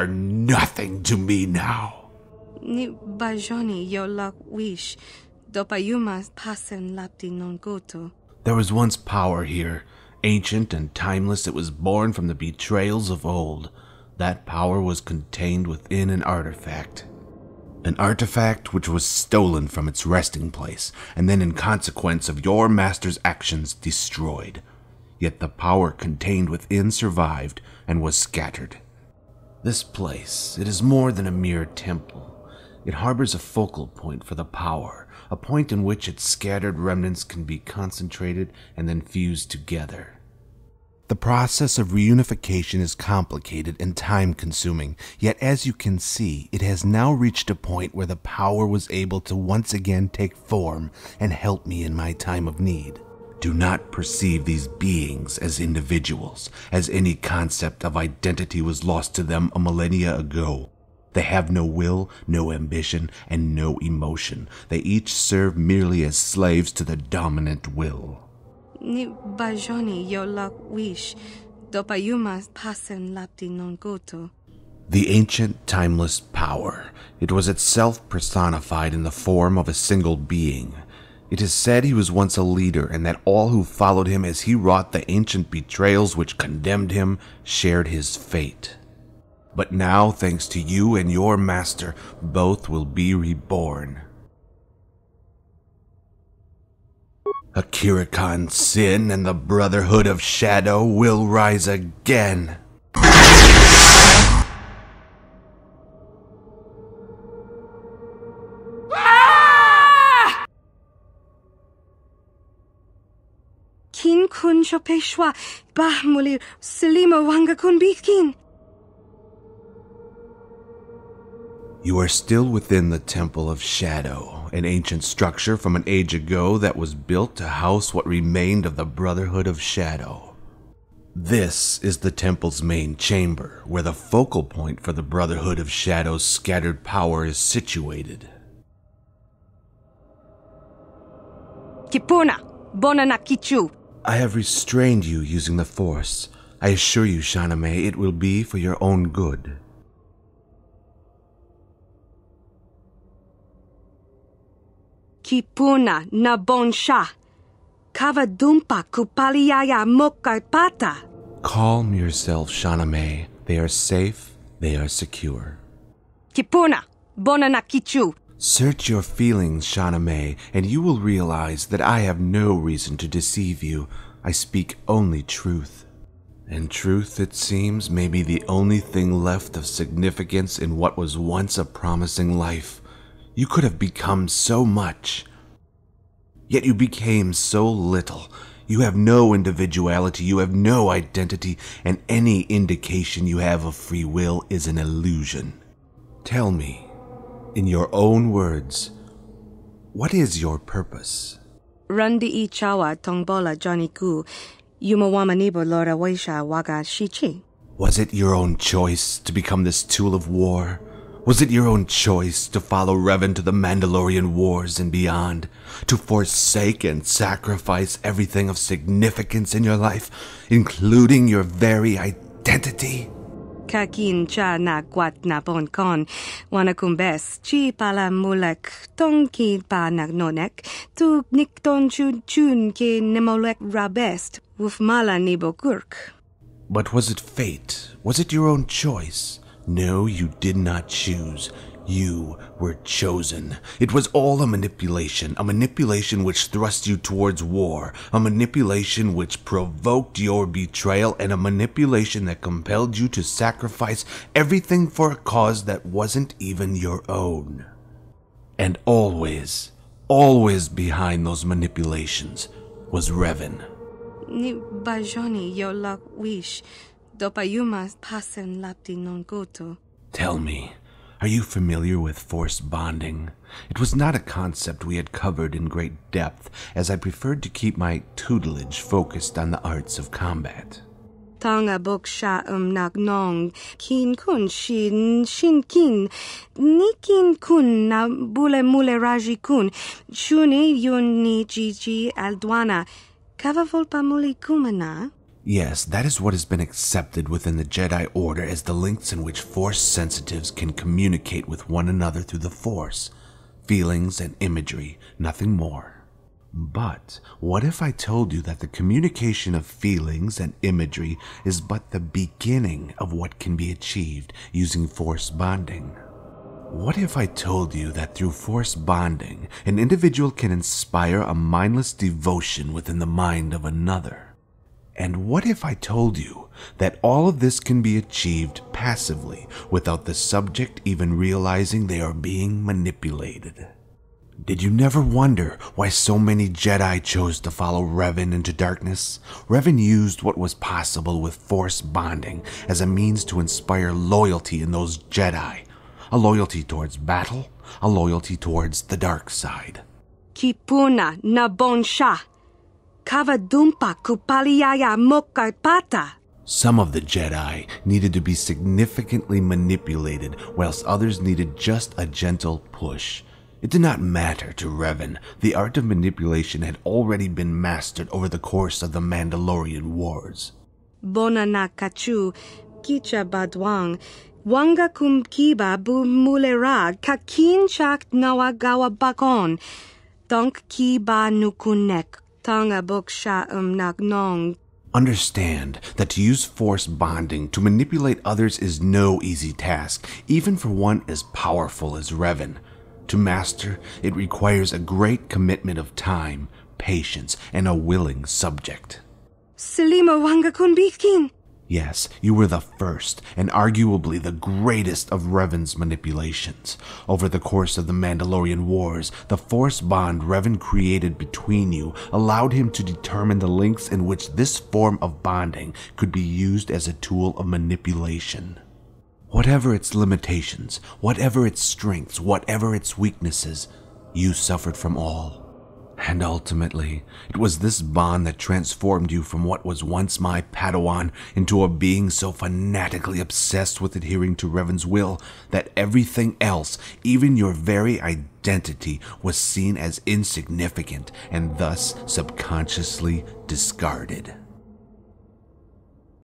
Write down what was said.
are nothing to me now. Ni bajoni yo lak wish, dopayumas pasen lapti non goto. There was once power here, ancient and timeless. It was born from the betrayals of old. That power was contained within an artifact. An artifact which was stolen from its resting place, and then in consequence of your master's actions destroyed. Yet the power contained within survived and was scattered. This place, it is more than a mere temple. It harbors a focal point for the power, a point in which its scattered remnants can be concentrated and then fused together. The process of reunification is complicated and time consuming, yet, as you can see, it has now reached a point where the power was able to once again take form and help me in my time of need. Do not perceive these beings as individuals, as any concept of identity was lost to them a millennia ago. They have no will, no ambition, and no emotion. They each serve merely as slaves to the dominant will. yo wish, pasen The ancient, timeless power. It was itself personified in the form of a single being, it is said he was once a leader, and that all who followed him as he wrought the ancient betrayals which condemned him shared his fate. But now, thanks to you and your master, both will be reborn. Akira Khan Sin and the Brotherhood of Shadow will rise again. kun shopeshwa You are still within the Temple of Shadow, an ancient structure from an age ago that was built to house what remained of the Brotherhood of Shadow. This is the temple's main chamber, where the focal point for the Brotherhood of Shadow's scattered power is situated. Kipuna, Bonana Kichu, I have restrained you using the Force. I assure you, Shaname, it will be for your own good. Kipuna nabonsha, kavadumpa kupaliaya mokarpata. Calm yourself, Shaname. They are safe. They are secure. Kipuna, bonanakichu. Search your feelings, Shauna May, and you will realize that I have no reason to deceive you. I speak only truth. And truth, it seems, may be the only thing left of significance in what was once a promising life. You could have become so much. Yet you became so little. You have no individuality, you have no identity, and any indication you have of free will is an illusion. Tell me, in your own words, what is your purpose? Rundi Chawa Tongbola Johnny Ku nibo Lora weisha Waga Shichi. Was it your own choice to become this tool of war? Was it your own choice to follow Revan to the Mandalorian Wars and beyond? To forsake and sacrifice everything of significance in your life, including your very identity? kakin cha na kwat na pon kon wana kumbes chi pala mulek pa tu chun chun nemolek rabest wuf mala But was it fate? Was it your own choice? No, you did not choose. You were chosen. It was all a manipulation, a manipulation which thrust you towards war, a manipulation which provoked your betrayal, and a manipulation that compelled you to sacrifice everything for a cause that wasn't even your own. And always, always behind those manipulations was Revan. Ni bajoni yo wish, dopayuma pasen lapti non Tell me, are you familiar with force bonding? It was not a concept we had covered in great depth, as I preferred to keep my tutelage focused on the arts of combat. Tanga bok um nak nong kin kun shin shin kin nikin kun na bule mule raji kun shuni yun ni ji ji aldwana kava volpa muli kumana Yes, that is what has been accepted within the Jedi Order as the links in which Force sensitives can communicate with one another through the Force, feelings and imagery, nothing more. But what if I told you that the communication of feelings and imagery is but the beginning of what can be achieved using Force bonding? What if I told you that through force bonding, an individual can inspire a mindless devotion within the mind of another? And what if I told you that all of this can be achieved passively without the subject even realizing they are being manipulated? Did you never wonder why so many Jedi chose to follow Revan into darkness? Revan used what was possible with force bonding as a means to inspire loyalty in those Jedi a loyalty towards battle, a loyalty towards the dark side. Kipuna Nabonsha Kavadumpa Kupaliyaya Mokarpata. Some of the Jedi needed to be significantly manipulated, whilst others needed just a gentle push. It did not matter to Revan. The art of manipulation had already been mastered over the course of the Mandalorian Wars. Bonana kachu, kicha badwang, wanga kumkiba bu mulera kakin chak nawagawa bakon, donk kiba nukunek Buksha um, Understand that to use force bonding to manipulate others is no easy task, even for one as powerful as Revan. To master, it requires a great commitment of time, patience, and a willing subject. Selima Wangakunbikin! Yes, you were the first and arguably the greatest of Revan's manipulations. Over the course of the Mandalorian Wars, the force bond Revan created between you allowed him to determine the links in which this form of bonding could be used as a tool of manipulation. Whatever its limitations, whatever its strengths, whatever its weaknesses, you suffered from all. And ultimately, it was this bond that transformed you from what was once my Padawan into a being so fanatically obsessed with adhering to Revan's will that everything else, even your very identity, was seen as insignificant and thus subconsciously discarded.